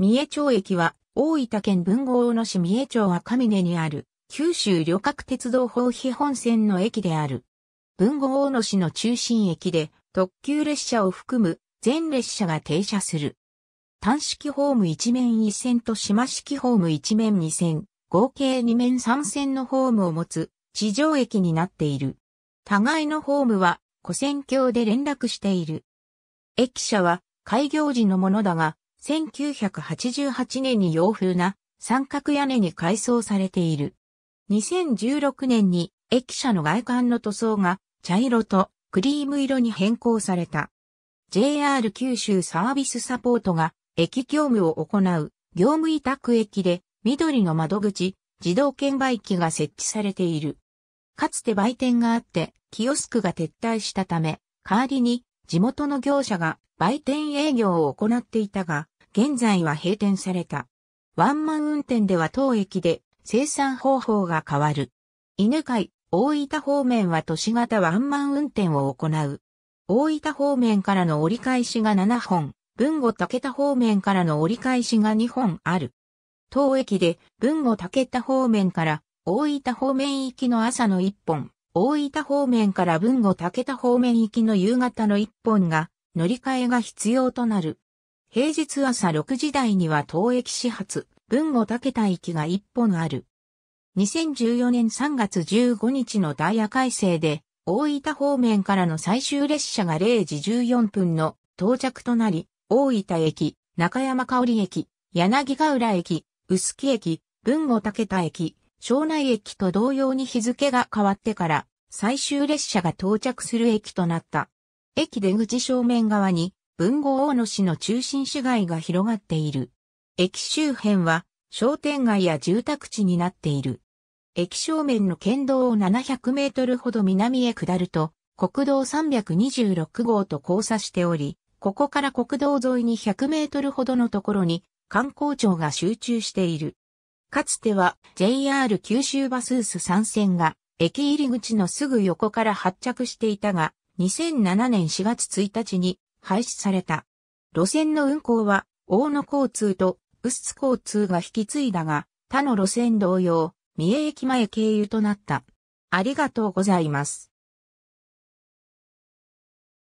三重町駅は、大分県文豪野市三重町赤峰にある、九州旅客鉄道法費本線の駅である。文豪大野市の中心駅で、特急列車を含む、全列車が停車する。単式ホーム一面一線と島式ホーム一面二線、合計二面三線のホームを持つ、地上駅になっている。互いのホームは、古線橋で連絡している。駅舎は、開業時のものだが、1988年に洋風な三角屋根に改装されている。2016年に駅舎の外観の塗装が茶色とクリーム色に変更された。JR 九州サービスサポートが駅業務を行う業務委託駅で緑の窓口、自動券売機が設置されている。かつて売店があってキオスクが撤退したため、代わりに地元の業者が売店営業を行っていたが、現在は閉店された。ワンマン運転では当駅で生産方法が変わる。犬飼、大分方面は都市型ワンマン運転を行う。大分方面からの折り返しが7本、文後竹田方面からの折り返しが2本ある。当駅で文後竹田方面から大分方面行きの朝の1本、大分方面から文後竹田方面行きの夕方の1本が乗り換えが必要となる。平日朝6時台には当駅始発、文後竹田駅が一本ある。2014年3月15日のダイヤ改正で、大分方面からの最終列車が0時14分の到着となり、大分駅、中山香織駅、柳ヶ浦駅、臼杵駅、文後竹田駅、庄内駅と同様に日付が変わってから、最終列車が到着する駅となった。駅出口正面側に、文豪大野市の中心市街が広がっている。駅周辺は商店街や住宅地になっている。駅正面の県道を700メートルほど南へ下ると、国道326号と交差しており、ここから国道沿いに100メートルほどのところに観光庁が集中している。かつては JR 九州バスース3線が駅入り口のすぐ横から発着していたが、2007年4月1日に廃止された。路線の運行は、大野交通と臼津交通が引き継いだが、他の路線同様、三重駅前経由となった。ありがとうございます。